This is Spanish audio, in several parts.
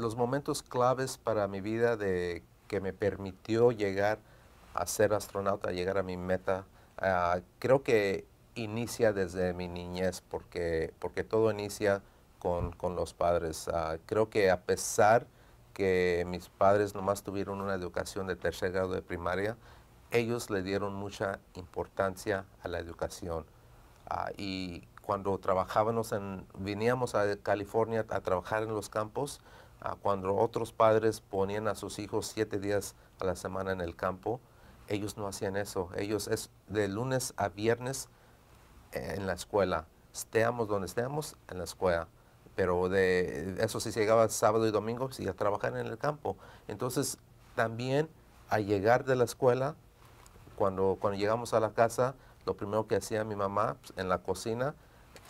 los momentos claves para mi vida de que me permitió llegar a ser astronauta, llegar a mi meta, ah, creo que inicia desde mi niñez, porque, porque todo inicia con, los padres. Ah, creo que a pesar que mis padres nomás tuvieron una educación de tercer grado de primaria, ellos le dieron mucha importancia a la educación. Ah, y cuando trabajábamos en, veníamos a California a trabajar en los campos, cuando otros padres ponían a sus hijos siete días a la semana en el campo, ellos no hacían eso. Ellos es de lunes a viernes eh, en la escuela. Estemos donde estemos, en la escuela. Pero de eso si sí llegaba sábado y domingo, si a trabajar en el campo. Entonces, también al llegar de la escuela, cuando, cuando llegamos a la casa, lo primero que hacía mi mamá pues, en la cocina,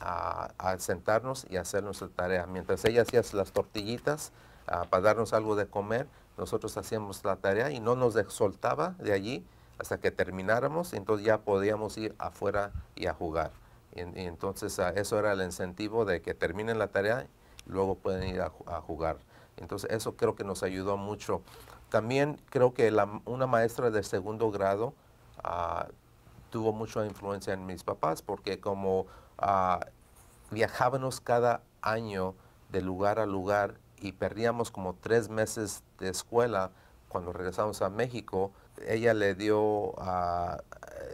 a, sentarnos y hacer nuestra tarea. Mientras ella hacía las tortillitas ah, para darnos algo de comer, nosotros hacíamos la tarea y no nos soltaba de allí hasta que termináramos, entonces ya podíamos ir afuera y a jugar. Y, entonces ah, eso era el incentivo de que terminen la tarea, luego pueden ir a, jugar. Entonces eso creo que nos ayudó mucho. También creo que una maestra de segundo grado ah, tuvo mucha influencia en mis papás porque como ah, viajábamos cada año de lugar a lugar y perdíamos como tres meses de escuela cuando regresamos a México, ella le dio ah,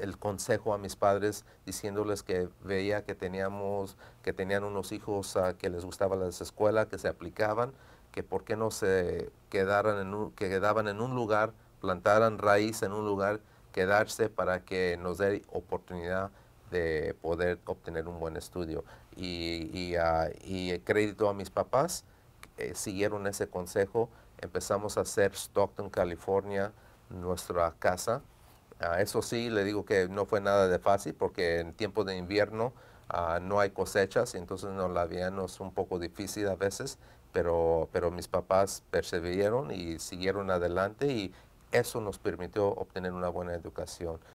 el consejo a mis padres diciéndoles que veía que teníamos, que tenían unos hijos ah, que les gustaba la escuela, que se aplicaban, que por qué no se quedaran en que quedaban en un lugar, plantaran raíz en un lugar quedarse para que nos dé oportunidad de poder obtener un buen estudio. Y, y, ah, y crédito a mis papás, eh, siguieron ese consejo, empezamos a hacer Stockton, California, nuestra casa. Ah, eso sí, le digo que no fue nada de fácil porque en tiempo de invierno ah, no hay cosechas y entonces nos la es un poco difícil a veces, pero, pero mis papás perseveraron y siguieron adelante y, eso nos permitió obtener una buena educación.